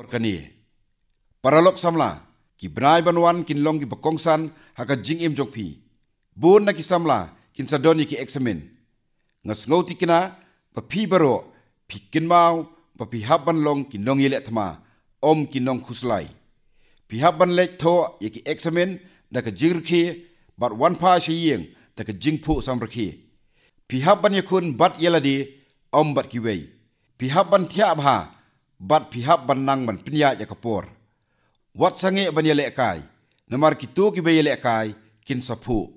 orkanie. Paralok samla, ki benai banwan kin long ki bekongsan haka jing im jokpi. Bun na ki samla, kin sadoni ki eksamen. Ngas ngouti tikina, papi baro, pikin mau, papi haban long kin long ilek tama, om kin long kuslai. Pi haban lek to, ya ki eksamen, na ka jirki, bat wan pa yeng, na ka jing pu samraki. Pi haban yakun bat yeladi, om bat kiwei. Pi haban tiap ha, bat pihak benang man penya ya Wat sange ban yele kai, namar kitu ki kin sapu.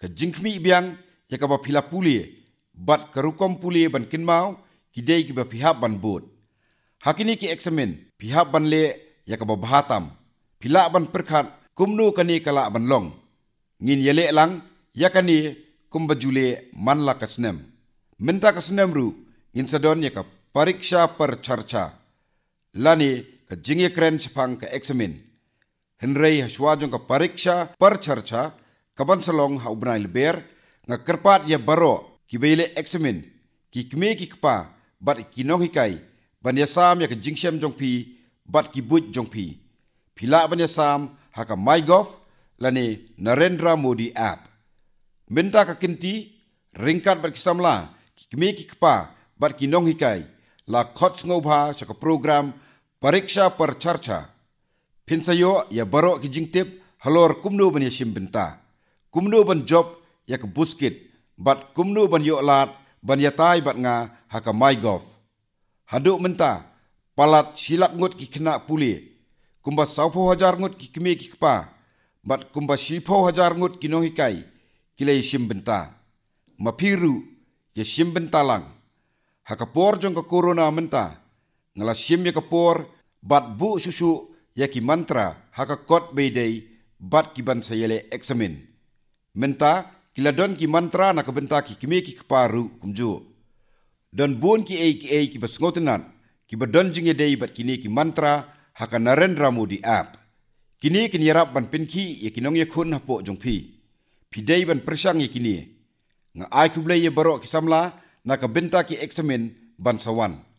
Ka jingkmi biang ya ka pila puli, bat kerukom puli ban kin mau kidei ki be ban bot. Hakini ki eksamen pihak ban le ya ka bahatam. Pila ban perkat kumnu kani kala ban long. Ngin yele lang ya kani kumbajule manla kasnem. Minta kasnem ru, ngin sadon ya પરીક્ષા પર lani લની jingi kren chipang ka examin henrei hashwajong ka pariksha par charcha kaban salong ha ubnai ber nga kerpat ya baro kibele examin ki kme ki kpa bat kinong hikai ban ya sam ya ka jingshem jong pi bat ki buj jong pi pila ban ya sam ha ka mygov lani narendra modi app minta ka kinti ringkat berkisamla ki kme ki kpa bat kinong hikai Lakot ngobha saka program Pariksha par Charcha. Pinsayo ya baro ki jingtip halor kumnu ban ya simbinta. Kumno ban job ya ke bat kumnu ban yo lat ban yatai bat nga haka my gov. Haduk menta palat silak ngot ki kena puli. Kumba saupo hajar ngot ki keme ki Bat kumba sipo hajar ngot ki nohikai. Kile simbinta. Mapiru ya simbintalang hakapor jong ke corona menta ngala sim ya kapor bat bu susu ya ki mantra hakakot bedei bat ki ban sayele eksamen menta kila don ki mantra na kebenta ki kime ki kumju don bon ki ei ki ei ki basngotenan ki badon jing dei bat kini ki mantra haka narendra modi app kini kin ban pinki ya nong ya kun hapo jong pi pidei ban persang ya kini nga ai kublai barok ki samla naka bintaki eksamen bansawan.